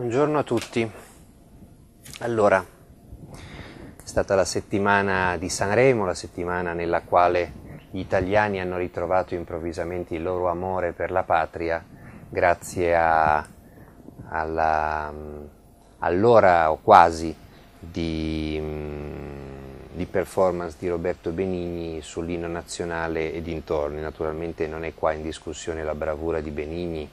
Buongiorno a tutti. Allora, è stata la settimana di Sanremo, la settimana nella quale gli italiani hanno ritrovato improvvisamente il loro amore per la patria grazie a, alla, mm, all'ora o quasi di, mm, di performance di Roberto Benigni sull'inno nazionale e dintorni. Naturalmente non è qua in discussione la bravura di Benigni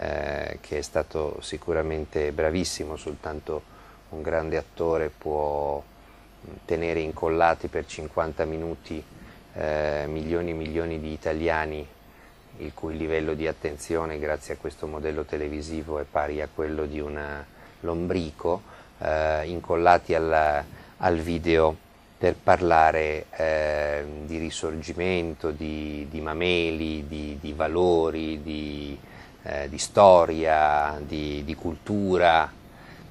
eh, che è stato sicuramente bravissimo, soltanto un grande attore può mm, tenere incollati per 50 minuti eh, milioni e milioni di italiani il cui livello di attenzione grazie a questo modello televisivo è pari a quello di un lombrico, eh, incollati alla, al video per parlare eh, di risorgimento, di, di mameli, di, di valori, di, eh, di storia, di, di, cultura,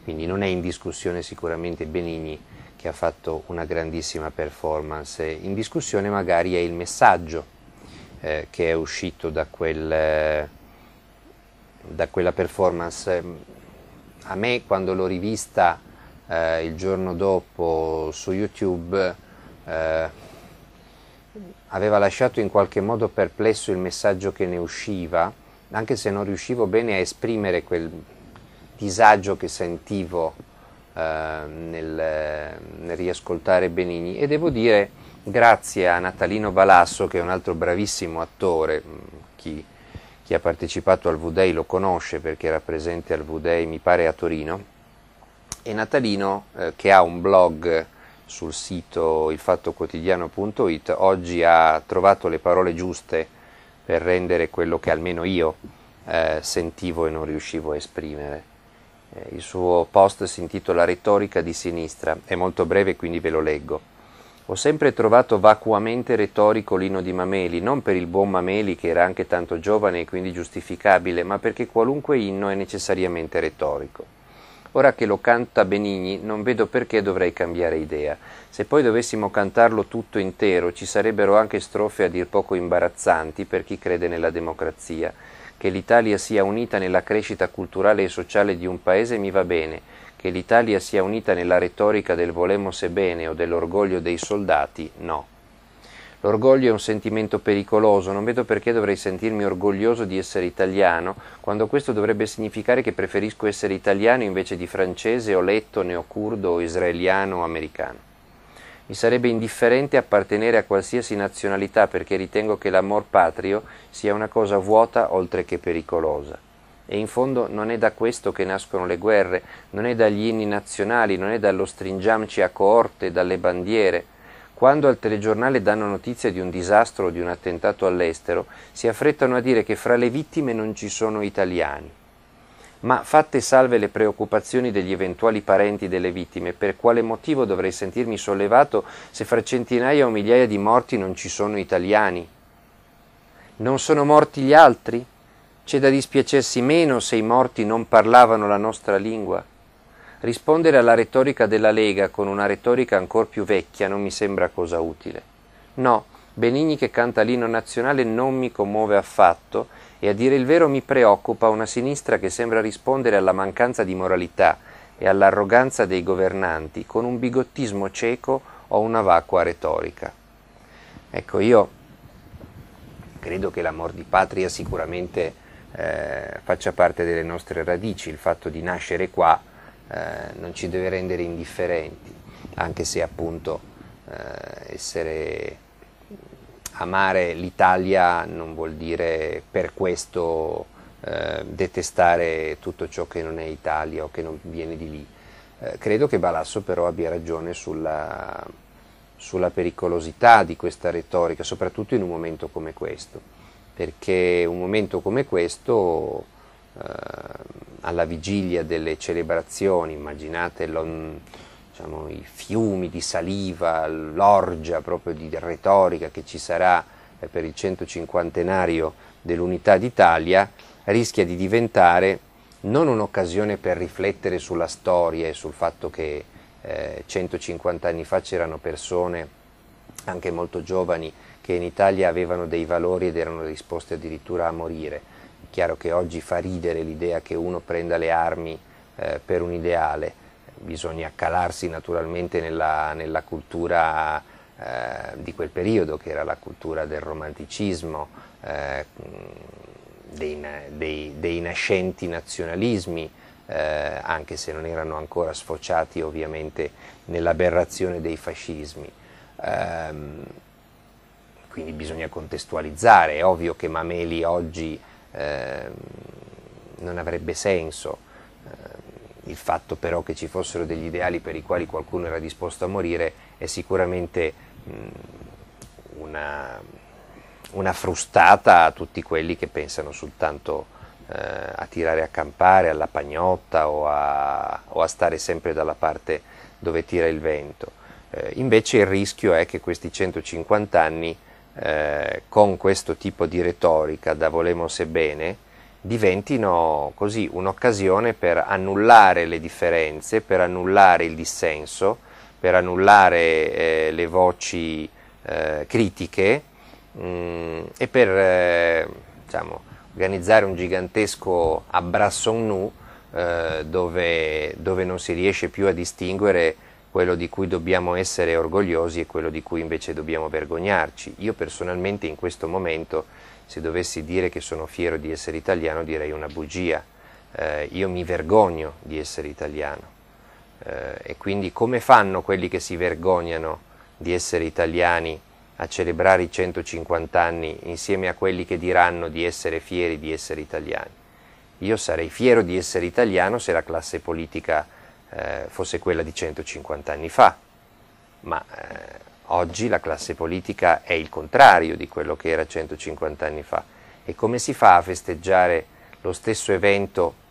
quindi non è in discussione sicuramente Benigni che ha fatto una grandissima performance, in discussione magari è il messaggio eh, che è uscito da, quel, da quella performance. A me quando l'ho rivista eh, il giorno dopo su YouTube eh, aveva lasciato in qualche modo perplesso il messaggio che ne usciva anche se non riuscivo bene a esprimere quel disagio che sentivo eh, nel, nel riascoltare Benigni. E devo dire, grazie a Natalino Balasso, che è un altro bravissimo attore, mm, chi, chi ha partecipato al V-Day lo conosce perché era presente al V-Day, mi pare, a Torino, e Natalino, eh, che ha un blog sul sito ilfattoquotidiano.it, oggi ha trovato le parole giuste per rendere quello che almeno io eh, sentivo e non riuscivo a esprimere. Eh, il suo post si intitola Retorica di sinistra, è molto breve quindi ve lo leggo. Ho sempre trovato vacuamente retorico Lino di Mameli, non per il buon Mameli che era anche tanto giovane e quindi giustificabile, ma perché qualunque inno è necessariamente retorico. Ora che lo canta Benigni non vedo perché dovrei cambiare idea. Se poi dovessimo cantarlo tutto intero ci sarebbero anche strofe a dir poco imbarazzanti per chi crede nella democrazia. Che l'Italia sia unita nella crescita culturale e sociale di un paese mi va bene, che l'Italia sia unita nella retorica del volemo e bene o dell'orgoglio dei soldati no. L'orgoglio è un sentimento pericoloso, non vedo perché dovrei sentirmi orgoglioso di essere italiano, quando questo dovrebbe significare che preferisco essere italiano invece di francese o lettone o curdo o israeliano o americano. Mi sarebbe indifferente appartenere a qualsiasi nazionalità perché ritengo che l'amor patrio sia una cosa vuota oltre che pericolosa. E in fondo non è da questo che nascono le guerre, non è dagli inni nazionali, non è dallo stringiamci a coorte, dalle bandiere, quando al telegiornale danno notizia di un disastro o di un attentato all'estero, si affrettano a dire che fra le vittime non ci sono italiani. Ma fatte salve le preoccupazioni degli eventuali parenti delle vittime, per quale motivo dovrei sentirmi sollevato se fra centinaia o migliaia di morti non ci sono italiani? Non sono morti gli altri? C'è da dispiacersi meno se i morti non parlavano la nostra lingua? rispondere alla retorica della Lega con una retorica ancora più vecchia non mi sembra cosa utile. No, Benigni che canta l'inno nazionale non mi commuove affatto e a dire il vero mi preoccupa una sinistra che sembra rispondere alla mancanza di moralità e all'arroganza dei governanti con un bigottismo cieco o una vacua retorica. Ecco, io credo che l'amor di patria sicuramente eh, faccia parte delle nostre radici, il fatto di nascere qua eh, non ci deve rendere indifferenti, anche se appunto eh, essere, amare l'Italia non vuol dire per questo eh, detestare tutto ciò che non è Italia o che non viene di lì. Eh, credo che Balasso però abbia ragione sulla, sulla pericolosità di questa retorica, soprattutto in un momento come questo, perché un momento come questo eh, alla vigilia delle celebrazioni, immaginate diciamo, i fiumi di saliva, l'orgia proprio di retorica che ci sarà eh, per il 150 dell'unità d'Italia, rischia di diventare non un'occasione per riflettere sulla storia e sul fatto che eh, 150 anni fa c'erano persone, anche molto giovani, che in Italia avevano dei valori ed erano disposte addirittura a morire, chiaro che oggi fa ridere l'idea che uno prenda le armi eh, per un ideale, bisogna calarsi naturalmente nella, nella cultura eh, di quel periodo, che era la cultura del romanticismo, eh, dei, dei, dei, nascenti nazionalismi, eh, anche se non erano ancora sfociati ovviamente nell'aberrazione dei fascismi ehm, quindi bisogna contestualizzare. È ovvio che Mameli oggi Ehm, non avrebbe senso. Ehm, il fatto però che ci fossero degli ideali per i quali qualcuno era disposto a morire è sicuramente mh, una, una, frustata a tutti quelli che pensano soltanto eh, a tirare a campare, alla pagnotta o a, o a, stare sempre dalla parte dove tira il vento. Eh, invece il rischio è che questi 150 anni eh, con questo tipo di retorica da volemos e bene diventino così un'occasione per annullare le differenze, per annullare il dissenso, per annullare eh, le voci eh, critiche mh, mm, e per eh, diciamo, organizzare un gigantesco abbraccio nu eh, dove, dove non si riesce più a distinguere quello di cui dobbiamo essere orgogliosi e quello di cui invece dobbiamo vergognarci. Io personalmente in questo momento, se dovessi dire che sono fiero di essere italiano, direi una bugia. Eh, io mi vergogno di essere italiano. Eh, e quindi come fanno quelli che si vergognano di essere italiani a celebrare i 150 anni insieme a quelli che diranno di essere fieri di essere italiani? Io sarei fiero di essere italiano se la classe politica eh, fosse quella di 150 anni fa, ma eh, oggi la classe politica è il contrario di quello che era 150 anni fa. E come si fa a festeggiare lo stesso evento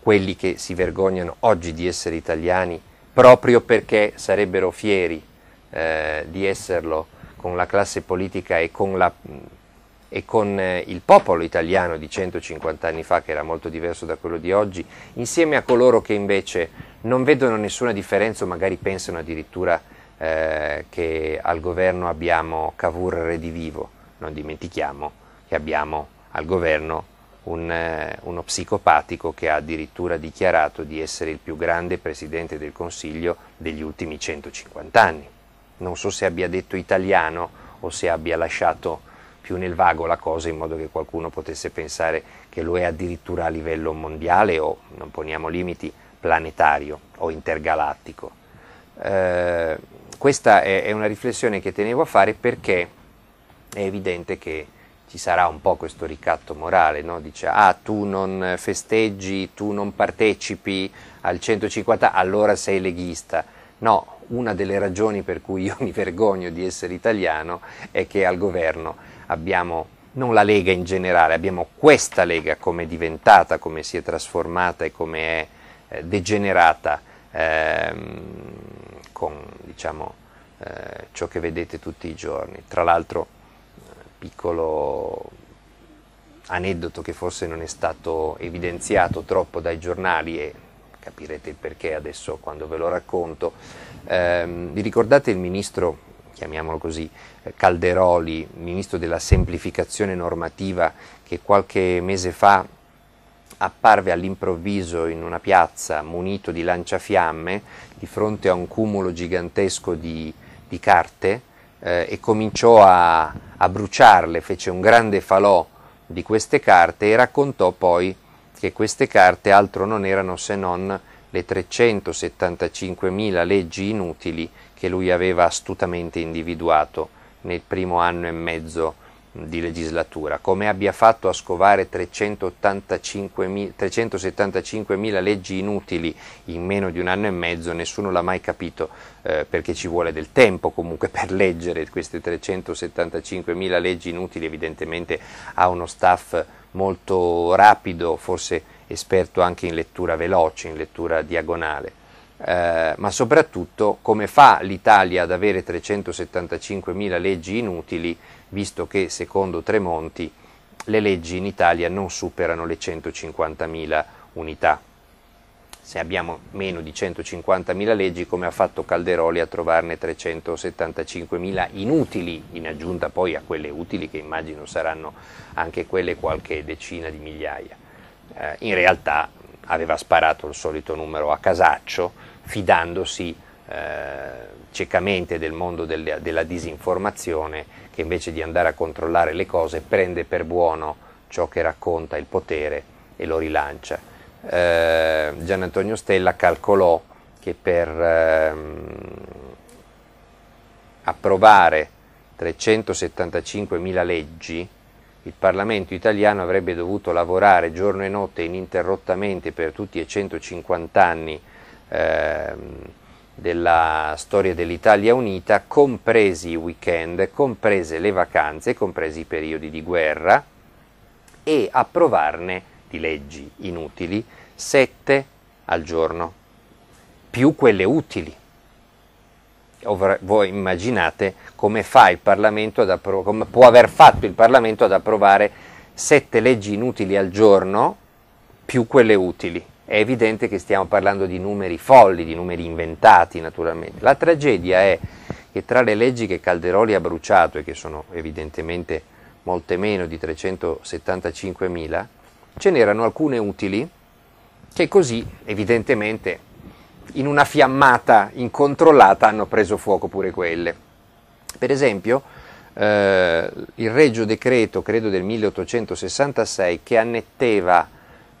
quelli che si vergognano oggi di essere italiani proprio perché sarebbero fieri eh, di esserlo con la classe politica e con la e con eh, il popolo italiano di 150 anni fa, che era molto diverso da quello di oggi, insieme a coloro che invece non vedono nessuna differenza o magari pensano addirittura eh, che al governo abbiamo Cavour redivivo. Non dimentichiamo che abbiamo al governo un, eh, uno psicopatico che ha addirittura dichiarato di essere il più grande presidente del Consiglio degli ultimi 150 anni. Non so se abbia detto italiano o se abbia lasciato più nel vago la cosa in modo che qualcuno potesse pensare che lo è addirittura a livello mondiale o, non poniamo limiti, planetario o intergalattico. Eh, questa è, è una riflessione che tenevo a fare perché è evidente che ci sarà un po' questo ricatto morale, no? dice ah tu non festeggi, tu non partecipi al 150, allora sei leghista. No, una delle ragioni per cui io mi vergogno di essere italiano è che al governo abbiamo non la Lega in generale, abbiamo questa Lega come è diventata, come si è trasformata e come è eh, degenerata ehm, con diciamo, eh, ciò che vedete tutti i giorni. Tra l'altro, eh, piccolo aneddoto che forse non è stato evidenziato troppo dai giornali e capirete il perché adesso quando ve lo racconto, ehm, vi ricordate il ministro chiamiamolo così, eh, Calderoli, ministro della semplificazione normativa, che qualche mese fa apparve all'improvviso in una piazza munito di lanciafiamme di fronte a un cumulo gigantesco di, di carte eh, e cominciò a, a bruciarle, fece un grande falò di queste carte e raccontò poi che queste carte altro non erano se non le 375.000 leggi inutili che lui aveva astutamente individuato nel primo anno e mezzo di legislatura, come abbia fatto a scovare 375.000 leggi inutili in meno di un anno e mezzo, nessuno l'ha mai capito eh, perché ci vuole del tempo comunque per leggere queste 375.000 leggi inutili, evidentemente ha uno staff molto rapido, forse esperto anche in lettura veloce, in lettura diagonale eh, ma soprattutto come fa l'Italia ad avere 375.000 leggi inutili, visto che secondo Tremonti le leggi in Italia non superano le 150.000 unità. Se abbiamo meno di 150.000 leggi, come ha fatto Calderoli a trovarne 375.000 inutili, in aggiunta poi a quelle utili che immagino saranno anche quelle qualche decina di migliaia. Eh, in realtà aveva sparato il solito numero a casaccio, fidandosi eh, ciecamente del mondo del, della disinformazione che invece di andare a controllare le cose prende per buono ciò che racconta il potere e lo rilancia. Eh, Gian Antonio Stella calcolò che per eh, approvare 375.000 leggi il Parlamento italiano avrebbe dovuto lavorare giorno e notte ininterrottamente per tutti e 150 anni ehm, della storia dell'Italia unita, compresi i weekend, comprese le vacanze, compresi i periodi di guerra e approvarne di leggi inutili 7 al giorno, più quelle utili voi immaginate come, appro- come può aver fatto il Parlamento ad approvare sette leggi inutili al giorno più quelle utili. È evidente che stiamo parlando di numeri folli, di numeri inventati naturalmente. La tragedia è che tra le leggi che Calderoli ha bruciato e che sono evidentemente molte meno di 375.000, ce n'erano alcune utili che così evidentemente in una fiammata incontrollata hanno preso fuoco pure quelle. Per esempio, eh, il Regio Decreto, credo del 1866, che annetteva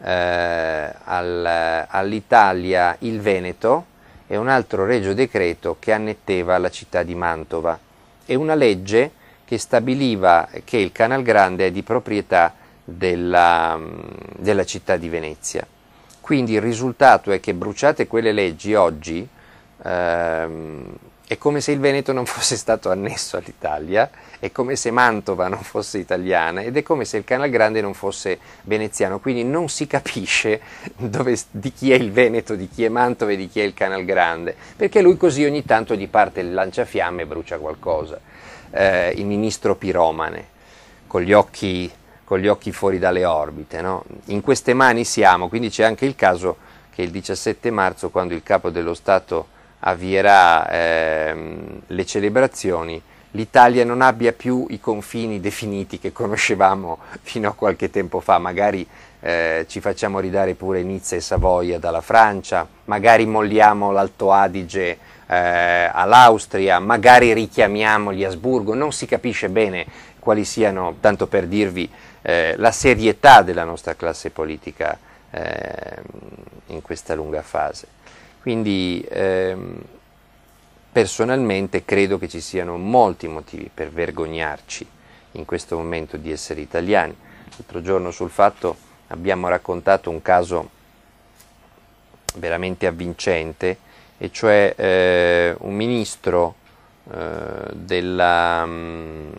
eh, al, all'Italia il Veneto, e un altro Regio Decreto che annetteva la città di Mantova, e una legge che stabiliva che il Canal Grande è di proprietà della, mm, della città di Venezia. Quindi il risultato è che bruciate quelle leggi oggi, ehm, è come se il Veneto non fosse stato annesso all'Italia, è come se Mantova non fosse italiana ed è come se il Canal Grande non fosse veneziano, quindi non si capisce dove, di chi è il Veneto, di chi è Mantova e di chi è il Canal Grande, perché lui così ogni tanto gli parte il lanciafiamme e brucia qualcosa, eh, il ministro piromane, con gli occhi con gli occhi fuori dalle orbite. No? In queste mani siamo, quindi c'è anche il caso che il 17 marzo, quando il capo dello Stato avvierà ehm, le celebrazioni, l'Italia non abbia più i confini definiti che conoscevamo fino a qualche tempo fa, magari eh, ci facciamo ridare pure Nizza e Savoia dalla Francia, magari molliamo l'Alto Adige eh, all'Austria, magari richiamiamo gli Asburgo, non si capisce bene quali siano, tanto per dirvi, eh, la serietà della nostra classe politica eh, in questa lunga fase. Quindi ehm, personalmente credo che ci siano molti motivi per vergognarci in questo momento di essere italiani. L'altro giorno sul fatto abbiamo raccontato un caso veramente avvincente, e cioè eh, un ministro eh, della... Mh, mm,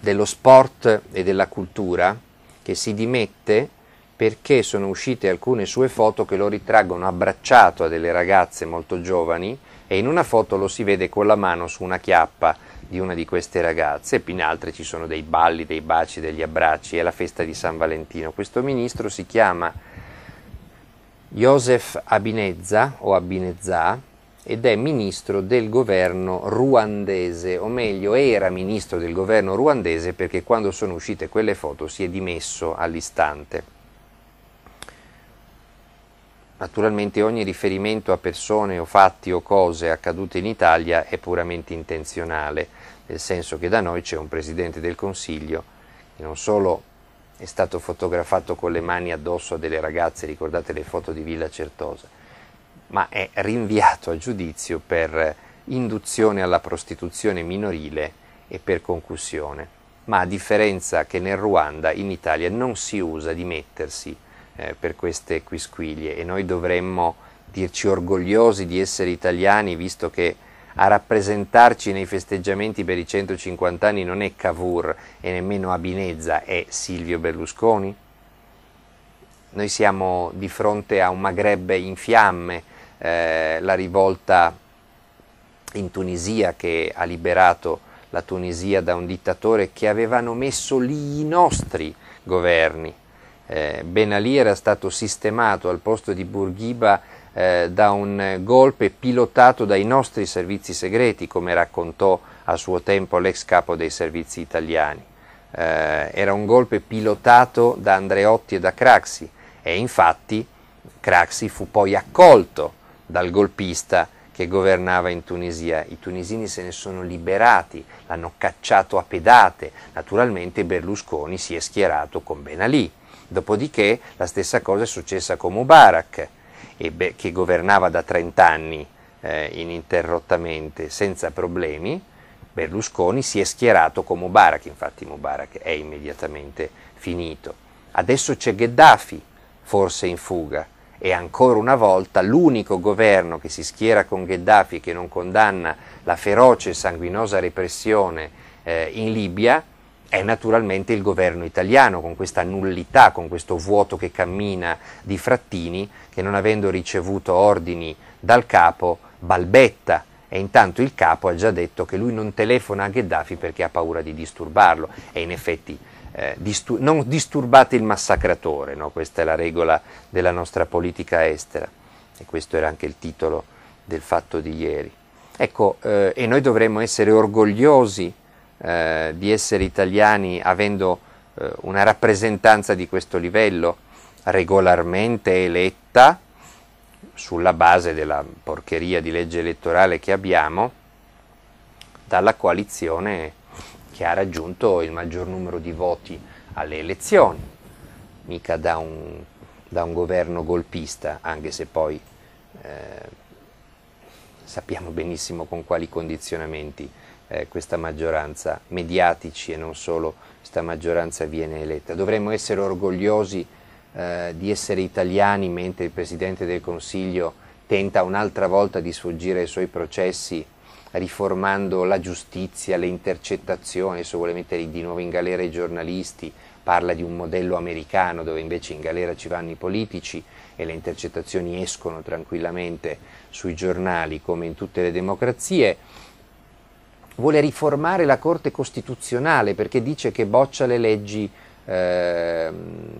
dello sport e della cultura che si dimette perché sono uscite alcune sue foto che lo ritraggono abbracciato a delle ragazze molto giovani e in una foto lo si vede con la mano su una chiappa di una di queste ragazze e in altre ci sono dei balli, dei baci, degli abbracci, è la festa di San Valentino. Questo ministro si chiama Josef Abinezza o Abinezza ed è ministro del governo ruandese, o meglio era ministro del governo ruandese perché quando sono uscite quelle foto si è dimesso all'istante. Naturalmente ogni riferimento a persone o fatti o cose accadute in Italia è puramente intenzionale, nel senso che da noi c'è un Presidente del Consiglio che non solo è stato fotografato con le mani addosso a delle ragazze, ricordate le foto di Villa Certosa, ma è rinviato a giudizio per induzione alla prostituzione minorile e per concussione. Ma a differenza che nel Ruanda, in Italia non si usa dimettersi eh, per queste quisquiglie e noi dovremmo dirci orgogliosi di essere italiani visto che a rappresentarci nei festeggiamenti per i 150 anni non è Cavour e nemmeno Abinezza, è Silvio Berlusconi. Noi siamo di fronte a un Maghreb in fiamme, eh, la rivolta in Tunisia che ha liberato la Tunisia da un dittatore che avevano messo lì i nostri governi. Eh, ben Ali era stato sistemato al posto di Bourguiba eh, da un golpe pilotato dai nostri servizi segreti, come raccontò a suo tempo l'ex capo dei servizi italiani. Eh, era un golpe pilotato da Andreotti e da Craxi e infatti Craxi fu poi accolto dal golpista che governava in Tunisia. I tunisini se ne sono liberati, l'hanno cacciato a pedate. Naturalmente Berlusconi si è schierato con Ben Ali. Dopodiché la stessa cosa è successa con Mubarak, che governava da 30 anni eh, ininterrottamente senza problemi. Berlusconi si è schierato con Mubarak, infatti Mubarak è immediatamente finito. Adesso c'è Gheddafi, forse in fuga e ancora una volta l'unico governo che si schiera con Gheddafi e che non condanna la feroce e sanguinosa repressione eh, in Libia è naturalmente il governo italiano, con questa nullità, con questo vuoto che cammina di Frattini, che non avendo ricevuto ordini dal capo balbetta e intanto il capo ha già detto che lui non telefona a Gheddafi perché ha paura di disturbarlo e in effetti eh, distur- non disturbate il massacratore, no? questa è la regola della nostra politica estera e questo era anche il titolo del fatto di ieri. Ecco, eh, e noi dovremmo essere orgogliosi eh, di essere italiani avendo eh, una rappresentanza di questo livello regolarmente eletta sulla base della porcheria di legge elettorale che abbiamo dalla coalizione che ha raggiunto il maggior numero di voti alle elezioni, mica da un, da un governo golpista, anche se poi eh, sappiamo benissimo con quali condizionamenti eh, questa maggioranza, mediatici e non solo, questa maggioranza viene eletta. Dovremmo essere orgogliosi eh, di essere italiani mentre il Presidente del Consiglio tenta un'altra volta di sfuggire ai suoi processi riformando la giustizia, le intercettazioni, adesso vuole mettere di nuovo in galera i giornalisti, parla di un modello americano dove invece in galera ci vanno i politici e le intercettazioni escono tranquillamente sui giornali come in tutte le democrazie. Vuole riformare la Corte Costituzionale perché dice che boccia le leggi eh,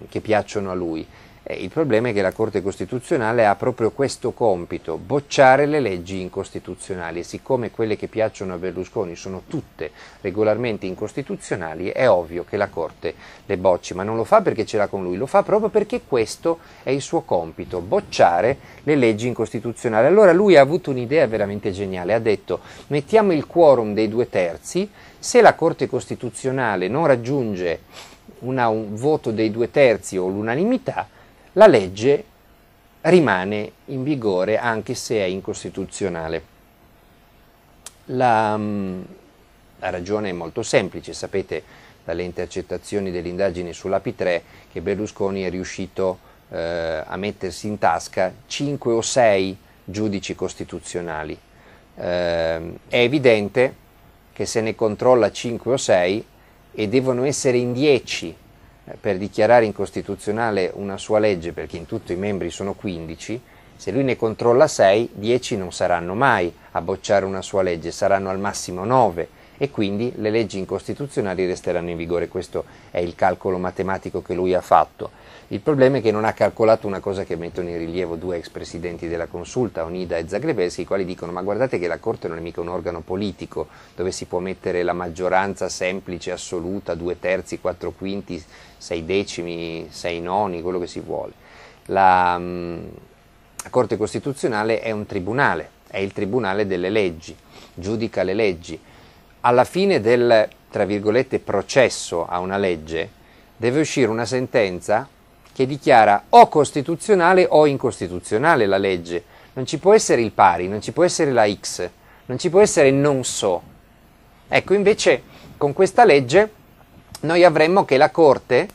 che piacciono a lui. Eh, il problema è che la Corte Costituzionale ha proprio questo compito, bocciare le leggi incostituzionali e siccome quelle che piacciono a Berlusconi sono tutte regolarmente incostituzionali, è ovvio che la Corte le bocci, ma non lo fa perché ce l'ha con lui, lo fa proprio perché questo è il suo compito, bocciare le leggi incostituzionali. Allora lui ha avuto un'idea veramente geniale, ha detto mettiamo il quorum dei due terzi, se la Corte Costituzionale non raggiunge una, un voto dei due terzi o l'unanimità, la legge rimane in vigore anche se è incostituzionale. La, mm, la ragione è molto semplice, sapete dalle intercettazioni dell'indagine indagini 3 che Berlusconi è riuscito eh, a mettersi in tasca 5 o 6 giudici costituzionali. Eh, è evidente che se ne controlla 5 o 6 e devono essere in 10 eh, per dichiarare incostituzionale una sua legge, perché in tutto i membri sono 15, se lui ne controlla 6, 10 non saranno mai a bocciare una sua legge, saranno al massimo 9 e quindi le leggi incostituzionali resteranno in vigore. Questo è il calcolo matematico che lui ha fatto. Il problema è che non ha calcolato una cosa che mettono in rilievo due ex presidenti della consulta, Onida e Zagrebeschi, i quali dicono ma guardate che la Corte non è mica un organo politico dove si può mettere la maggioranza semplice, assoluta, due terzi, quattro quinti, sei decimi, sei noni, quello che si vuole. La, mm, la Corte Costituzionale è un tribunale, è il tribunale delle leggi, giudica le leggi. Alla fine del, tra virgolette, processo a una legge deve uscire una sentenza che dichiara o costituzionale o incostituzionale la legge. Non ci può essere il pari, non ci può essere la X, non ci può essere non so. Ecco, invece con questa legge noi avremmo che la Corte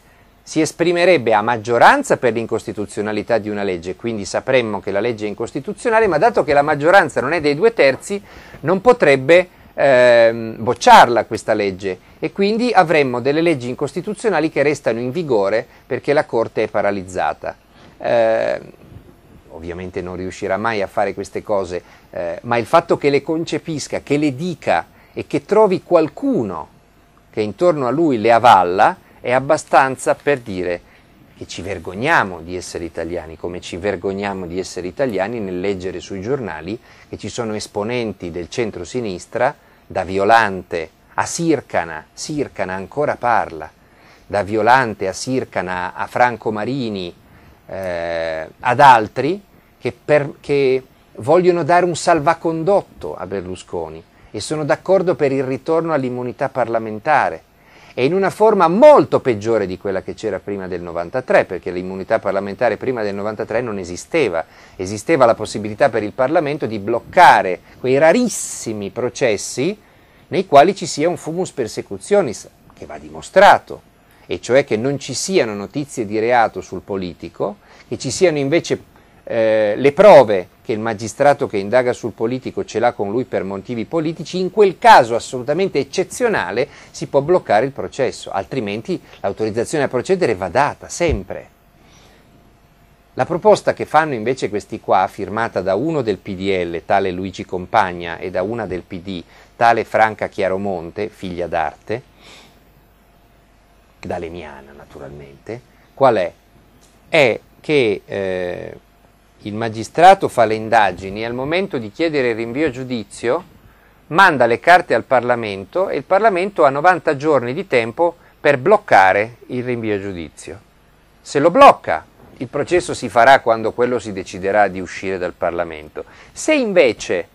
si esprimerebbe a maggioranza per l'incostituzionalità di una legge, quindi sapremmo che la legge è incostituzionale, ma dato che la maggioranza non è dei due terzi, non potrebbe ehm, bocciarla questa legge e quindi avremmo delle leggi incostituzionali che restano in vigore perché la Corte è paralizzata. Eh, ovviamente non riuscirà mai a fare queste cose, eh, ma il fatto che le concepisca, che le dica e che trovi qualcuno che intorno a lui le avalla è abbastanza per dire che ci vergogniamo di essere italiani, come ci vergogniamo di essere italiani nel leggere sui giornali che ci sono esponenti del centro-sinistra, da Violante a Sircana, Sircana ancora parla, da Violante a Sircana a Franco Marini, eh, ad altri che, per, che vogliono dare un salvacondotto a Berlusconi e sono d'accordo per il ritorno all'immunità parlamentare è in una forma molto peggiore di quella che c'era prima del 93, perché l'immunità parlamentare prima del 93 non esisteva, esisteva la possibilità per il Parlamento di bloccare quei rarissimi processi nei quali ci sia un fumus persecutionis, che va dimostrato, e cioè che non ci siano notizie di reato sul politico, che ci siano invece eh, le prove che il magistrato che indaga sul politico ce l'ha con lui per motivi politici, in quel caso assolutamente eccezionale si può bloccare il processo, altrimenti l'autorizzazione a procedere va data sempre. La proposta che fanno invece questi qua, firmata da uno del PDL, tale Luigi Compagna, e da una del PD, tale Franca Chiaromonte, figlia d'arte, da dalemiana naturalmente, qual è? È che eh, il magistrato fa le indagini e al momento di chiedere il rinvio a giudizio manda le carte al Parlamento e il Parlamento ha 90 giorni di tempo per bloccare il rinvio a giudizio. Se lo blocca, il processo si farà quando quello si deciderà di uscire dal Parlamento. Se invece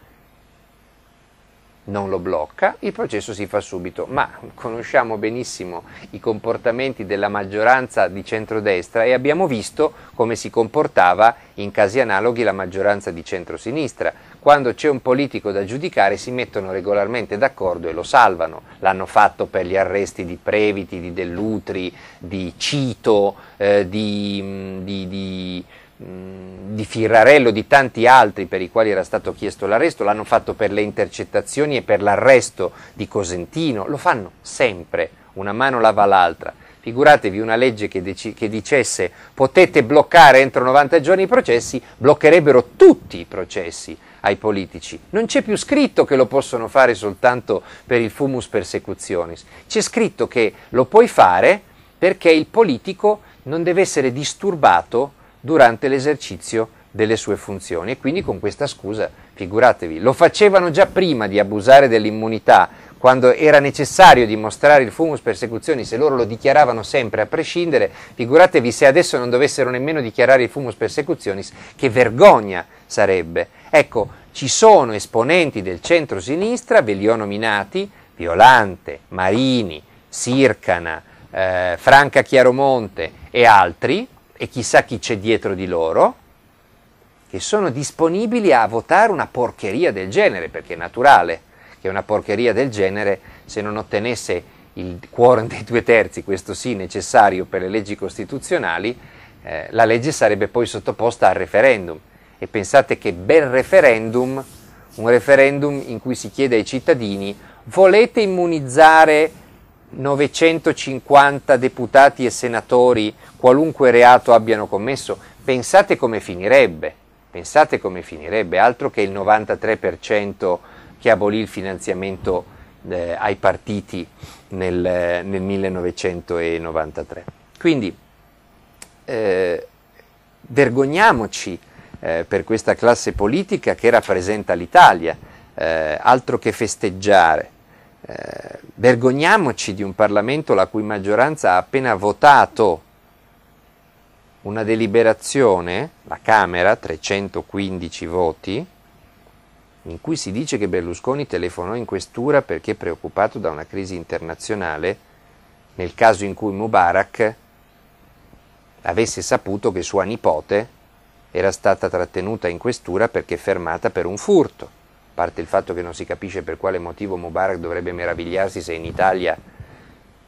non lo blocca, il processo si fa subito, ma conosciamo benissimo i comportamenti della maggioranza di centrodestra e abbiamo visto come si comportava in casi analoghi la maggioranza di centrosinistra. Quando c'è un politico da giudicare si mettono regolarmente d'accordo e lo salvano. L'hanno fatto per gli arresti di Previti, di Dell'Utri, di Cito, eh, di, di, di di Firrarello, di tanti altri per i quali era stato chiesto l'arresto, l'hanno fatto per le intercettazioni e per l'arresto di Cosentino, lo fanno sempre, una mano lava l'altra. Figuratevi una legge che, dec- che dicesse potete bloccare entro 90 giorni i processi, bloccherebbero tutti i processi ai politici. Non c'è più scritto che lo possono fare soltanto per il fumus persecutionis, c'è scritto che lo puoi fare perché il politico non deve essere disturbato durante l'esercizio delle sue funzioni e quindi con questa scusa, figuratevi, lo facevano già prima di abusare dell'immunità, quando era necessario dimostrare il fumus persecuzioni, se loro lo dichiaravano sempre a prescindere, figuratevi se adesso non dovessero nemmeno dichiarare il fumus persecutionis, che vergogna sarebbe. Ecco, ci sono esponenti del centro-sinistra, ve li ho nominati, Violante, Marini, Sircana, eh, Franca Chiaromonte e altri, e chissà chi c'è dietro di loro, che sono disponibili a votare una porcheria del genere, perché è naturale che una porcheria del genere, se non ottenesse il quorum dei due terzi, questo sì necessario per le leggi costituzionali, eh, la legge sarebbe poi sottoposta al referendum. E pensate che bel referendum, un referendum in cui si chiede ai cittadini volete immunizzare 950 deputati e senatori qualunque reato abbiano commesso, pensate come finirebbe, pensate come finirebbe, altro che il 93% che abolì il finanziamento eh, ai partiti nel, nel 1993. Quindi eh, vergogniamoci eh, per questa classe politica che rappresenta l'Italia, eh, altro che festeggiare. Eh, vergogniamoci di un Parlamento la cui maggioranza ha appena votato una deliberazione, la Camera, 315 voti, in cui si dice che Berlusconi telefonò in questura perché preoccupato da una crisi internazionale nel caso in cui Mubarak avesse saputo che sua nipote era stata trattenuta in questura perché fermata per un furto parte il fatto che non si capisce per quale motivo Mubarak dovrebbe meravigliarsi se in Italia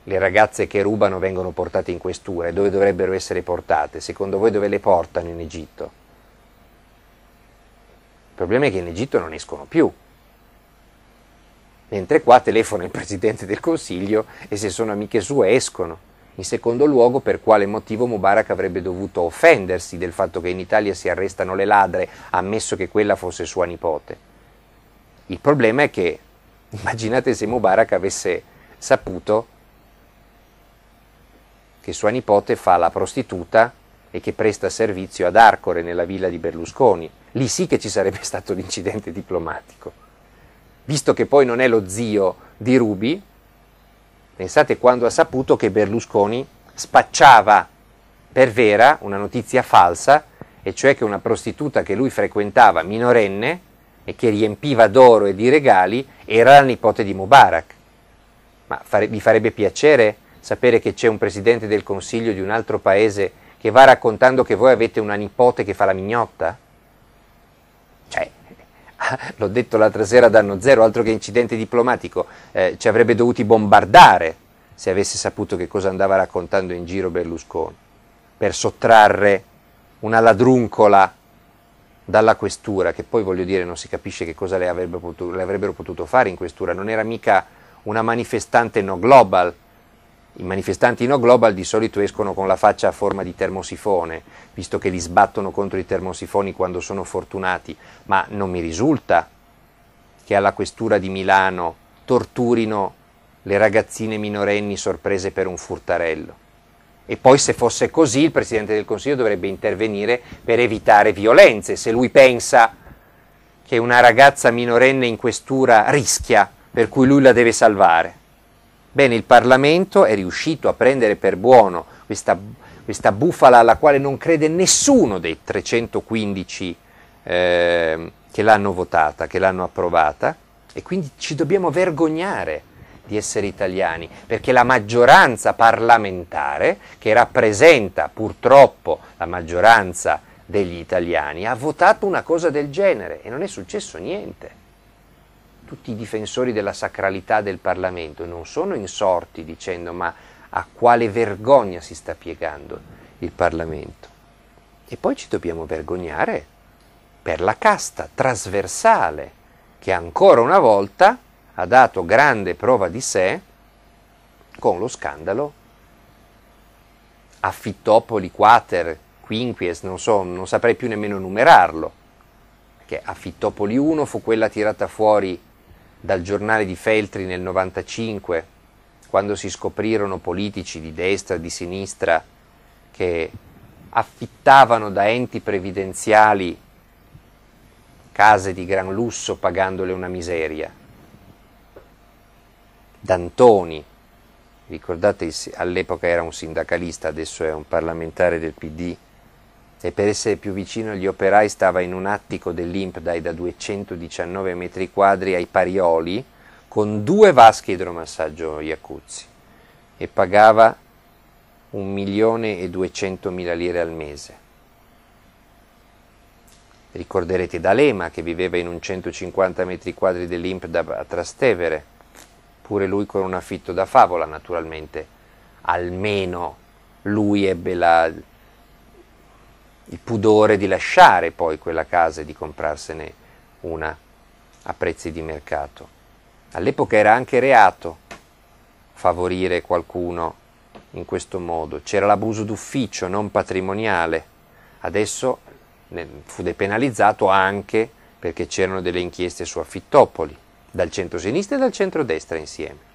le ragazze che rubano vengono portate in questura e dove dovrebbero essere portate? Secondo voi dove le portano in Egitto? Il problema è che in Egitto non escono più. Mentre qua telefona il Presidente del Consiglio e se sono amiche sue escono. In secondo luogo, per quale motivo Mubarak avrebbe dovuto offendersi del fatto che in Italia si arrestano le ladre, ammesso che quella fosse sua nipote? Il problema è che immaginate se Mubarak avesse saputo che sua nipote fa la prostituta e che presta servizio ad Arcore nella villa di Berlusconi. Lì sì che ci sarebbe stato l'incidente diplomatico. Visto che poi non è lo zio di Rubi, pensate quando ha saputo che Berlusconi spacciava per vera una notizia falsa, e cioè che una prostituta che lui frequentava minorenne e che riempiva d'oro e di regali era la nipote di Mubarak. Ma fare, vi farebbe piacere sapere che c'è un presidente del consiglio di un altro paese che va raccontando che voi avete una nipote che fa la mignotta? Cioè, l'ho detto l'altra sera ad anno zero, altro che incidente diplomatico, eh, ci avrebbe dovuti bombardare se avesse saputo che cosa andava raccontando in giro Berlusconi, per sottrarre una ladruncola dalla questura, che poi voglio dire non si capisce che cosa le, avrebbe potuto, le avrebbero potuto fare in questura, non era mica una manifestante no global, i manifestanti no global di solito escono con la faccia a forma di termosifone, visto che li sbattono contro i termosifoni quando sono fortunati, ma non mi risulta che alla questura di Milano torturino le ragazzine minorenni sorprese per un furtarello. E poi se fosse così il Presidente del Consiglio dovrebbe intervenire per evitare violenze. Se lui pensa che una ragazza minorenne in questura rischia, per cui lui la deve salvare. Bene, il Parlamento è riuscito a prendere per buono questa, questa bufala alla quale non crede nessuno dei 315 eh, che l'hanno votata, che l'hanno approvata, e quindi ci dobbiamo vergognare di essere italiani, perché la maggioranza parlamentare, che rappresenta purtroppo la maggioranza degli italiani, ha votato una cosa del genere e non è successo niente. Tutti i difensori della sacralità del Parlamento non sono insorti dicendo ma a quale vergogna si sta piegando il Parlamento. E poi ci dobbiamo vergognare per la casta trasversale che ancora una volta ha dato grande prova di sé con lo scandalo Affittopoli quater, quinquies, non, so, non saprei più nemmeno numerarlo, che Affittopoli 1 fu quella tirata fuori dal giornale di Feltri nel 95, quando si scoprirono politici di destra e di sinistra che affittavano da enti previdenziali case di gran lusso pagandole una miseria. D'Antoni, ricordate all'epoca era un sindacalista, adesso è un parlamentare del PD, e per essere più vicino agli operai stava in un attico dell'Impdai da 219 metri quadri ai Parioli con due vasche idromassaggio Iacuzzi e pagava 1 milione e 200 mila lire al mese. Ricorderete D'Alema che viveva in un 150 metri quadri dell'Impda a Trastevere pure lui con un affitto da favola naturalmente, almeno lui ebbe la, il pudore di lasciare poi quella casa e di comprarsene una a prezzi di mercato. All'epoca era anche reato favorire qualcuno in questo modo, c'era l'abuso d'ufficio non patrimoniale, adesso fu depenalizzato anche perché c'erano delle inchieste su affittopoli dal centro-sinistra e dal centro-destra insieme.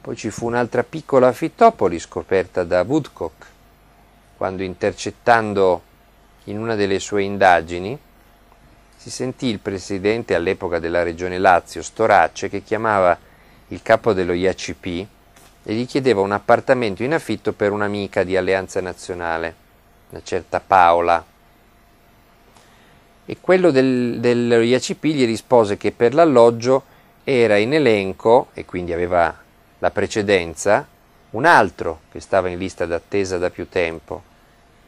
Poi ci fu un'altra piccola Afitopoli scoperta da Woodcock, quando intercettando in una delle sue indagini si sentì il presidente all'epoca della regione Lazio, Storace, che chiamava il capo dello IACP e gli chiedeva un appartamento in affitto per un'amica di Alleanza Nazionale, una certa Paola, e quello del, dell'IACP gli rispose che per l'alloggio era in elenco, e quindi aveva la precedenza, un altro che stava in lista d'attesa da più tempo,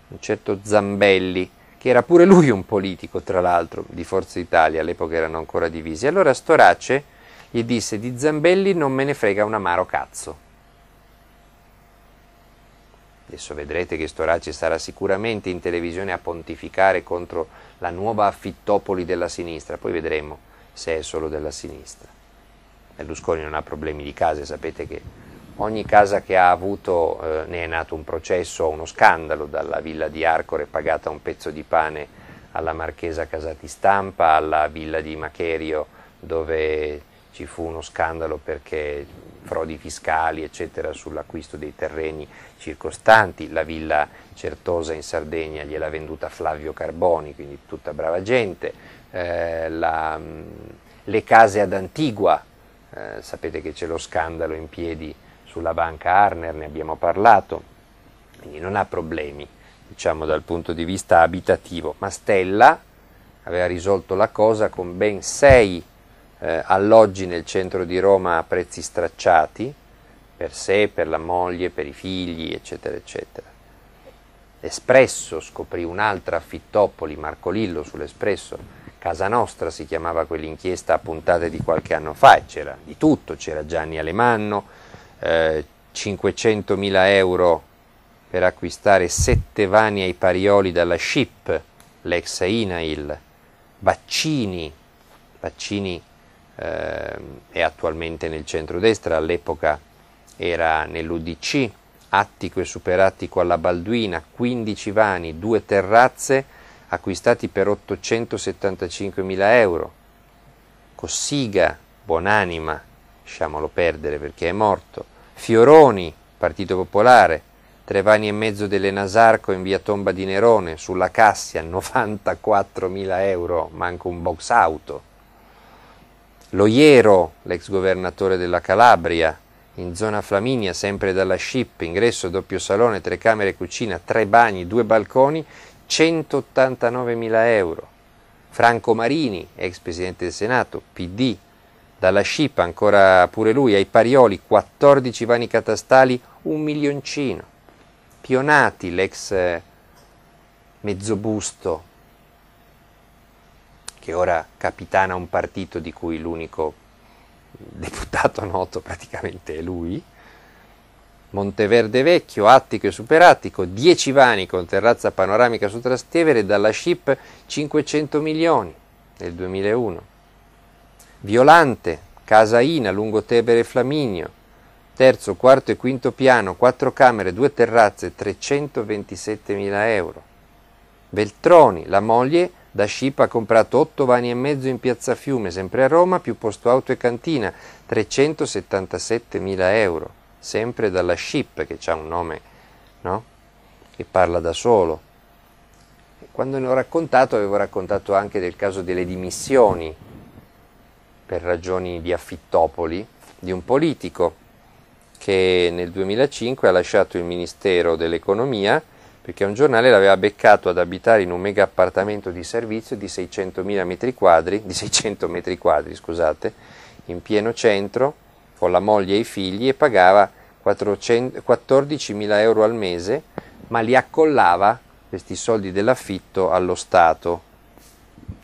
un certo Zambelli, che era pure lui un politico, tra l'altro, di Forza Italia, all'epoca erano ancora divisi. Allora Storace gli disse di Zambelli non me ne frega un amaro cazzo. Adesso vedrete che Storace sarà sicuramente in televisione a pontificare contro la nuova affittopoli della sinistra, poi vedremo se è solo della sinistra. Berlusconi non ha problemi di case, sapete che ogni casa che ha avuto eh, ne è nato un processo o uno scandalo, dalla villa di Arcore pagata un pezzo di pane alla marchesa Casati Stampa, alla villa di Macherio dove ci fu uno scandalo perché frodi fiscali eccetera sull'acquisto dei terreni circostanti, la villa Certosa in Sardegna gliela venduta Flavio Carboni, quindi tutta brava gente, eh, la, mm, le case ad Antigua, eh, sapete che c'è lo scandalo in piedi sulla banca Arner, ne abbiamo parlato, quindi non ha problemi diciamo dal punto di vista abitativo, ma Stella aveva risolto la cosa con ben sei eh, alloggi nel centro di Roma a prezzi stracciati per sé, per la moglie, per i figli, eccetera, eccetera. L'Espresso scoprì un'altra affittopoli, Marco Lillo sull'Espresso, Casa Nostra si chiamava quell'inchiesta a puntate di qualche anno fa, e c'era di tutto, c'era Gianni Alemanno, eh, 500.000 euro per acquistare sette vani ai parioli dalla SHIP, l'ex Inail, vaccini, vaccini eh, è attualmente nel centrodestra, all'epoca era nell'UDC, Attico e Superattico alla Balduina, 15 vani, due terrazze acquistati per 875 mila euro, Cossiga, Buonanima, lasciamolo perdere perché è morto, Fioroni, Partito Popolare, tre vani e mezzo delle Nasarco in via Tomba di Nerone, sulla Cassia, 94 mila euro, manco un box auto. Loiero, l'ex governatore della Calabria, in zona Flaminia, sempre dalla SCIP, ingresso doppio salone, tre camere cucina, tre bagni, due balconi, 189.000 euro. Franco Marini, ex presidente del Senato, PD, dalla SCIP ancora pure lui, ai Parioli, 14 vani catastali, un milioncino. Pionati, l'ex mezzobusto che ora capitana un partito di cui l'unico deputato noto praticamente è lui, Monteverde Vecchio, Attico e Superattico, 10 vani con terrazza panoramica su Trastevere, dalla SHIP 500 milioni nel 2001. Violante, Casaina, Lungotevere e Flaminio, terzo, quarto e quinto piano, quattro camere, due terrazze, 327 mila euro. Veltroni, la moglie, da Ship ha comprato 8 vani e mezzo in piazza Fiume, sempre a Roma, più posto auto e cantina, 377.000 euro, sempre dalla Ship, che ha un nome no? che parla da solo. quando ne ho raccontato, avevo raccontato anche del caso delle dimissioni per ragioni di affittopoli di un politico che nel 2005 ha lasciato il Ministero dell'Economia perché un giornale l'aveva beccato ad abitare in un mega appartamento di servizio di 600.000 metri quadri, di 600 metri quadri, scusate, in pieno centro, con la moglie e i figli e pagava 14.000 euro al mese, ma li accollava questi soldi dell'affitto allo Stato.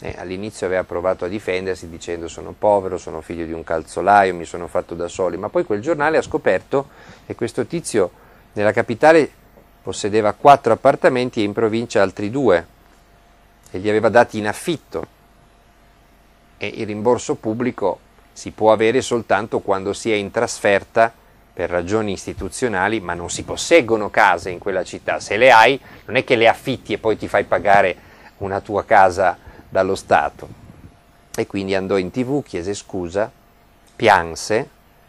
Eh, all'inizio aveva provato a difendersi dicendo sono povero, sono figlio di un calzolaio, mi sono fatto da soli, ma poi quel giornale ha scoperto che questo tizio nella capitale possedeva quattro appartamenti e in provincia altri due e li aveva dati in affitto e il rimborso pubblico si può avere soltanto quando si è in trasferta per ragioni istituzionali, ma non si posseggono case in quella città. Se le hai, non è che le affitti e poi ti fai pagare una tua casa dallo Stato. E quindi andò in tv, chiese scusa, pianse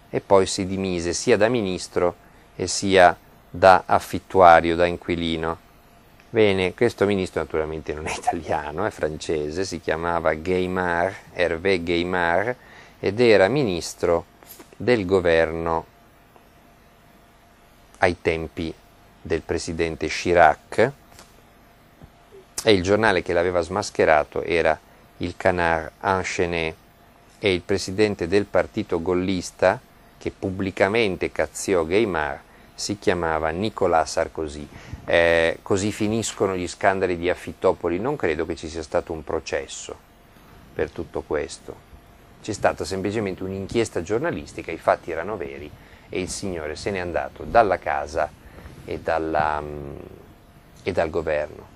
e poi si dimise sia da ministro e sia da da affittuario, da inquilino. Bene, questo ministro naturalmente non è italiano, è francese, si chiamava Gaymar, Hervé Gaymar, ed era ministro del governo ai tempi del presidente Chirac e il giornale che l'aveva smascherato era il Canard Enchaîné e il presidente del partito gollista che pubblicamente cazziò Gaymar si chiamava Nicolas Sarkozy. Eh, così finiscono gli scandali di Affittopoli, non credo che ci sia stato un processo per tutto questo. C'è stata semplicemente un'inchiesta giornalistica, i fatti erano veri e il signore se n'è andato dalla casa e, dalla, mm, e dal governo.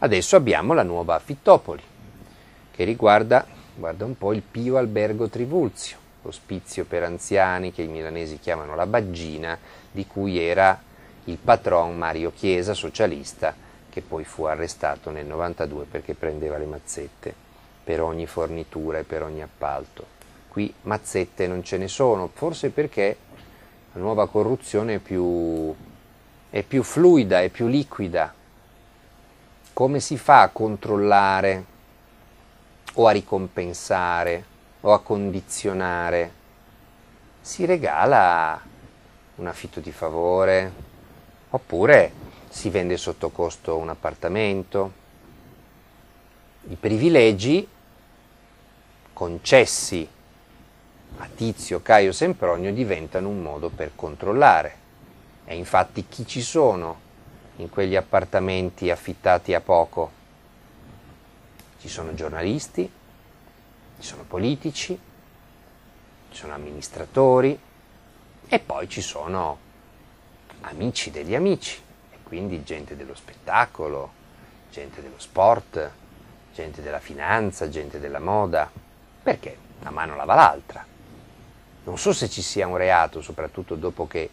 Adesso abbiamo la nuova Affittopoli che riguarda, guarda un po', il Pio Albergo Trivulzio, l'ospizio per anziani che i milanesi chiamano la Baggina di cui era il patron Mario Chiesa, socialista, che poi fu arrestato nel 92 perché prendeva le mazzette per ogni fornitura e per ogni appalto. Qui mazzette non ce ne sono, forse perché la nuova corruzione è più, è più fluida, è più liquida. Come si fa a controllare o a ricompensare o a condizionare? Si regala un affitto di favore, oppure si vende sotto costo un appartamento. I privilegi concessi a Tizio, Caio, Sempronio diventano un modo per controllare. E infatti chi ci sono in quegli appartamenti affittati a poco? Ci sono giornalisti, ci sono politici, ci sono amministratori, e poi ci sono amici degli amici, e quindi gente dello spettacolo, gente dello sport, gente della finanza, gente della moda, perché una mano lava l'altra. Non so se ci sia un reato, soprattutto dopo che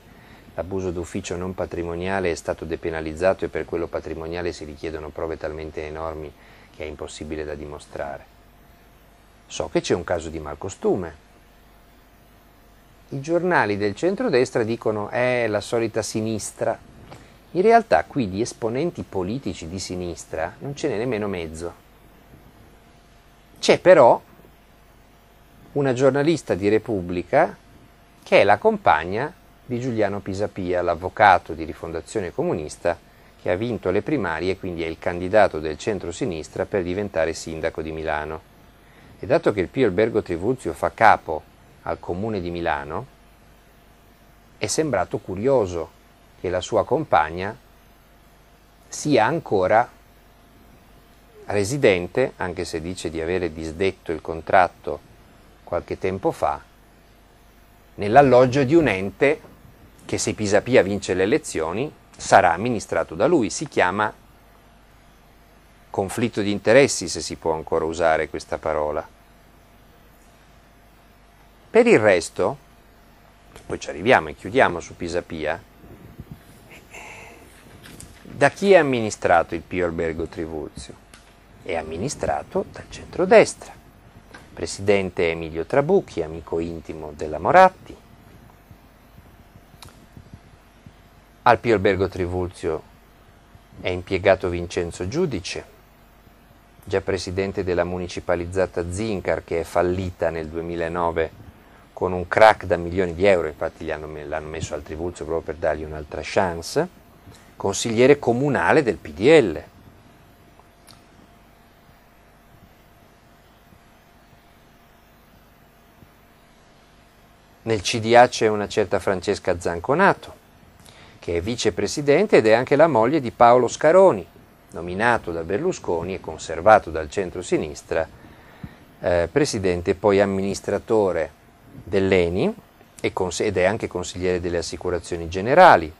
l'abuso d'ufficio non patrimoniale è stato depenalizzato e per quello patrimoniale si richiedono prove talmente enormi che è impossibile da dimostrare. So che c'è un caso di malcostume, i giornali del centrodestra dicono è eh, la solita sinistra. In realtà qui di esponenti politici di sinistra non ce n'è nemmeno mezzo. C'è però una giornalista di Repubblica che è la compagna di Giuliano Pisapia, l'avvocato di Rifondazione Comunista che ha vinto le primarie e quindi è il candidato del centro-sinistra per diventare sindaco di Milano. E dato che il Pio Albergo Trivulzio fa capo al comune di Milano, è sembrato curioso che la sua compagna sia ancora residente, anche se dice di avere disdetto il contratto qualche tempo fa, nell'alloggio di un ente che se Pisapia vince le elezioni sarà amministrato da lui, si chiama conflitto di interessi se si può ancora usare questa parola. Per il resto, poi ci arriviamo e chiudiamo su Pisapia, da chi è amministrato il Pio Albergo Trivulzio? È amministrato dal centrodestra. Presidente Emilio Trabucchi, amico intimo della Moratti. Al Pio Albergo Trivulzio è impiegato Vincenzo Giudice, già presidente della municipalizzata Zincar che è fallita nel 2009 con un crack da milioni di euro, infatti l'hanno, l'hanno messo al tribuzzo proprio per dargli un'altra chance, consigliere comunale del PDL. Nel CDA c'è una certa Francesca Zanconato, che è vicepresidente ed è anche la moglie di Paolo Scaroni, nominato da Berlusconi e conservato dal centro-sinistra, eh, presidente e poi amministratore dell'ENI ed è anche consigliere delle assicurazioni generali.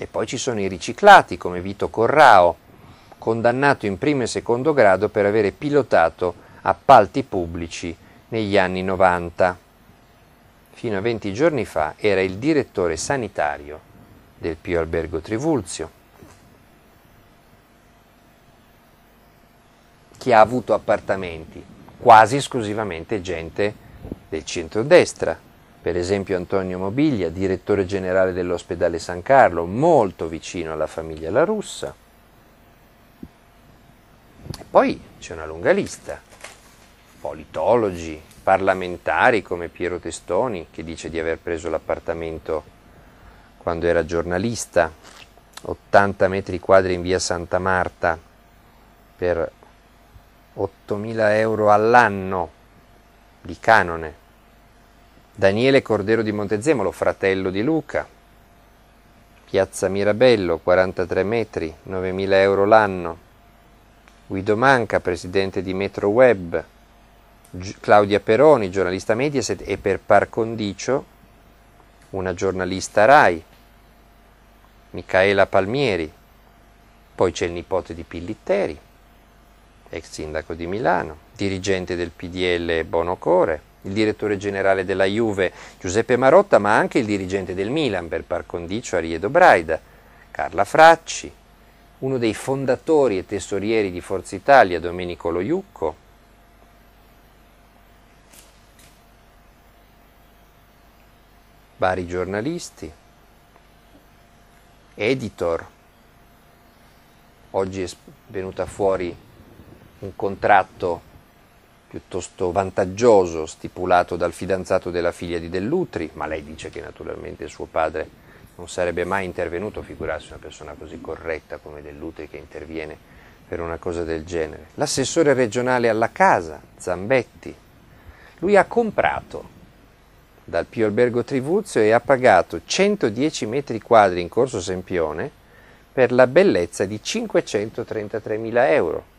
E poi ci sono i riciclati come Vito Corrao, condannato in primo e secondo grado per avere pilotato appalti pubblici negli anni 90. Fino a 20 giorni fa era il direttore sanitario del Pio Albergo Trivulzio. Chi ha avuto appartamenti quasi esclusivamente gente del centrodestra, per esempio Antonio Mobiglia, direttore generale dell'ospedale San Carlo, molto vicino alla famiglia La Russa. E poi c'è una lunga lista, politologi, parlamentari come Piero Testoni, che dice di aver preso l'appartamento quando era giornalista, 80 metri quadri in via Santa Marta per 8.000 euro all'anno il canone, Daniele Cordero di Montezemolo, fratello di Luca, Piazza Mirabello, 43 metri, 9.000 euro l'anno, Guido Manca, presidente di Metro Web, Claudia Peroni, giornalista Mediaset e per par condicio una giornalista RAI, Micaela Palmieri, poi c'è il nipote di Pillitteri, ex sindaco di Milano, dirigente del PDL Bonocore, il direttore generale della Juve Giuseppe Marotta, ma anche il dirigente del Milan per par condicio Ariedo Braida, Carla Fracci, uno dei fondatori e tesorieri di Forza Italia Domenico Loiucco, vari giornalisti, editor. Oggi è venuto fuori un contratto piuttosto vantaggioso stipulato dal fidanzato della figlia di Dell'Utri, ma lei dice che naturalmente suo padre non sarebbe mai intervenuto, figurarsi una persona così corretta come Dell'Utri che interviene per una cosa del genere. L'assessore regionale alla casa, Zambetti, lui ha comprato dal Pio Albergo Trivuzio e ha pagato 110 metri quadri in corso Sempione per la bellezza di 533 mila euro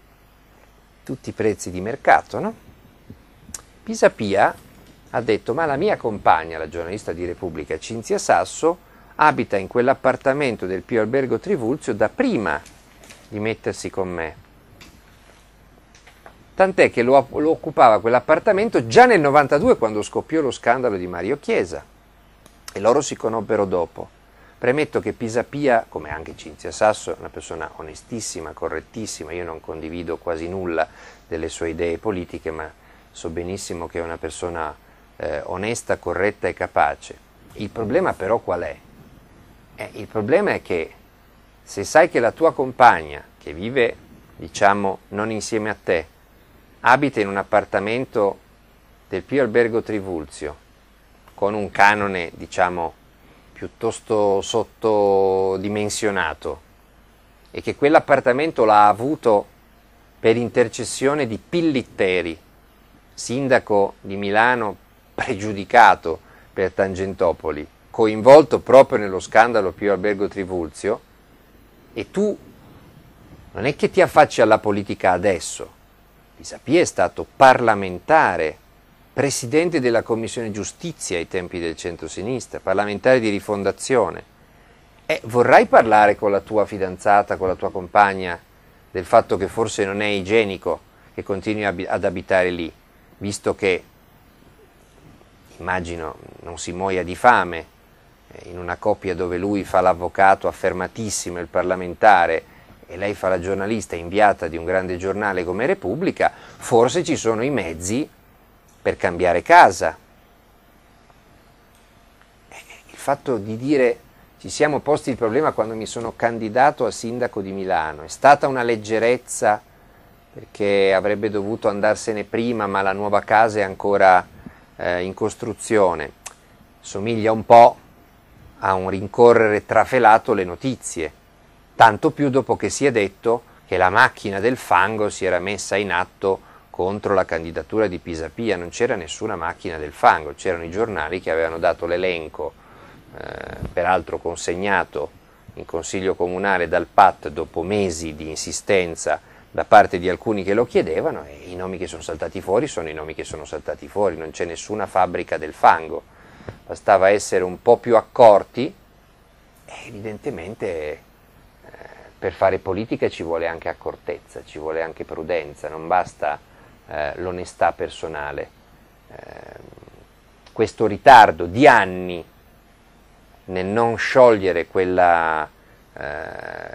tutti i prezzi di mercato, no? Pisapia ha detto ma la mia compagna, la giornalista di Repubblica Cinzia Sasso, abita in quell'appartamento del Pio Albergo Trivulzio da prima di mettersi con me. Tant'è che lo, lo occupava quell'appartamento già nel 92 quando scoppiò lo scandalo di Mario Chiesa e loro si conobbero dopo. Premetto che Pisapia, come anche Cinzia Sasso, è una persona onestissima, correttissima, io non condivido quasi nulla delle sue idee politiche, ma so benissimo che è una persona eh, onesta, corretta e capace. Il problema però qual è? Eh, il problema è che se sai che la tua compagna, che vive, diciamo, non insieme a te, abita in un appartamento del più Albergo Trivulzio, con un canone, diciamo, piuttosto sottodimensionato e che quell'appartamento l'ha avuto per intercessione di Pillitteri, sindaco di Milano pregiudicato per Tangentopoli, coinvolto proprio nello scandalo Pio Albergo Trivulzio, e tu non è che ti affacci alla politica adesso, Pisapia è stato parlamentare presidente della Commissione Giustizia ai tempi del centrosinistra, parlamentare di rifondazione. Eh, vorrai parlare con la tua fidanzata, con la tua compagna, del fatto che forse non è igienico che continui ad abitare lì, visto che, immagino, non si muoia di fame eh, in una coppia dove lui fa l'avvocato affermatissimo, il parlamentare, e lei fa la giornalista inviata di un grande giornale come Repubblica, forse ci sono i mezzi per cambiare casa. Eh, il fatto di dire ci siamo posti il problema quando mi sono candidato a sindaco di Milano, è stata una leggerezza perché avrebbe dovuto andarsene prima, ma la nuova casa è ancora eh, in costruzione. Somiglia un po' a un rincorrere trafelato le notizie, tanto più dopo che si è detto che la macchina del fango si era messa in atto contro la candidatura di Pisapia, non c'era nessuna macchina del fango, c'erano i giornali che avevano dato l'elenco, eh, peraltro consegnato in consiglio comunale dal PAT dopo mesi di insistenza da parte di alcuni che lo chiedevano e i nomi che sono saltati fuori sono i nomi che sono saltati fuori, non c'è nessuna fabbrica del fango, bastava essere un po' più accorti e evidentemente eh, per fare politica ci vuole anche accortezza, ci vuole anche prudenza, non basta eh, l'onestà personale. Eh, questo ritardo di anni nel non sciogliere quella eh,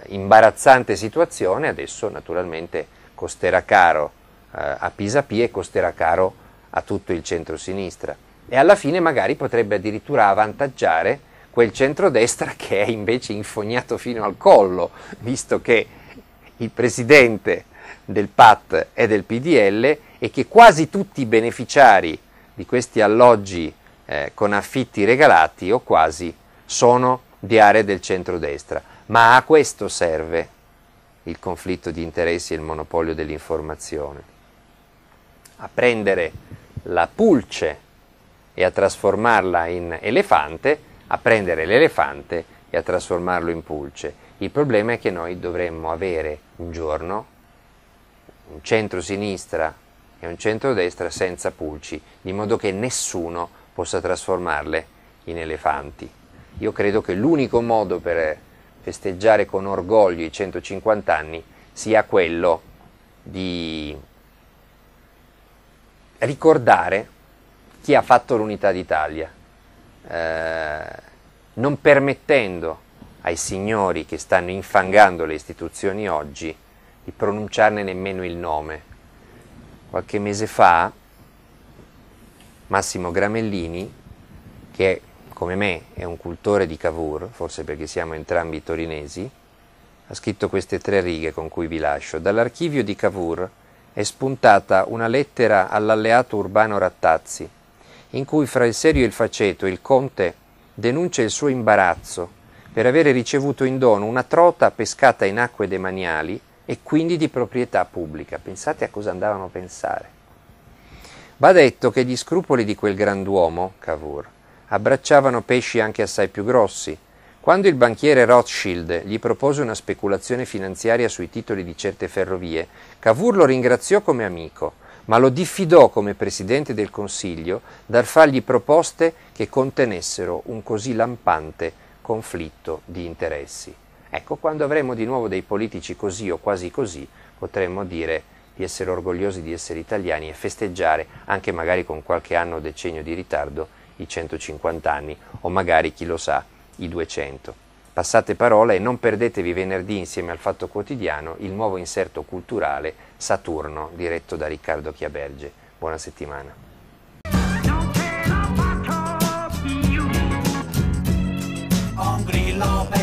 imbarazzante situazione adesso naturalmente costerà caro eh, a Pisapia e costerà caro a tutto il centro-sinistra e alla fine magari potrebbe addirittura avvantaggiare quel centrodestra che è invece infognato fino al collo, visto che il presidente del PAT e del PDL e che quasi tutti i beneficiari di questi alloggi eh, con affitti regalati o quasi sono di aree del centrodestra. Ma a questo serve il conflitto di interessi e il monopolio dell'informazione, a prendere la pulce e a trasformarla in elefante, a prendere l'elefante e a trasformarlo in pulce. Il problema è che noi dovremmo avere un giorno un centro-sinistra e un centro-destra senza pulci, di modo che nessuno possa trasformarle in elefanti. Io credo che l'unico modo per festeggiare con orgoglio i 150 anni sia quello di ricordare chi ha fatto l'unità d'Italia, eh, non permettendo ai signori che stanno infangando le istituzioni oggi di pronunciarne nemmeno il nome. Qualche mese fa Massimo Gramellini, che come me è un cultore di Cavour, forse perché siamo entrambi torinesi, ha scritto queste tre righe con cui vi lascio. Dall'archivio di Cavour è spuntata una lettera all'alleato urbano Rattazzi, in cui fra il serio e il faceto il conte denuncia il suo imbarazzo per avere ricevuto in dono una trota pescata in acque demaniali e quindi di proprietà pubblica. Pensate a cosa andavano a pensare. Va detto che gli scrupoli di quel grand'uomo, Cavour, abbracciavano pesci anche assai più grossi. Quando il banchiere Rothschild gli propose una speculazione finanziaria sui titoli di certe ferrovie, Cavour lo ringraziò come amico, ma lo diffidò come presidente del Consiglio dal fargli proposte che contenessero un così lampante conflitto di interessi. Ecco, quando avremo di nuovo dei politici così o quasi così, potremmo dire di essere orgogliosi di essere italiani e festeggiare, anche magari con qualche anno o decennio di ritardo, i 150 anni o magari, chi lo sa, i 200. Passate parola e non perdetevi venerdì insieme al Fatto Quotidiano il nuovo inserto culturale Saturno, diretto da Riccardo Chiaberge. Buona settimana. love.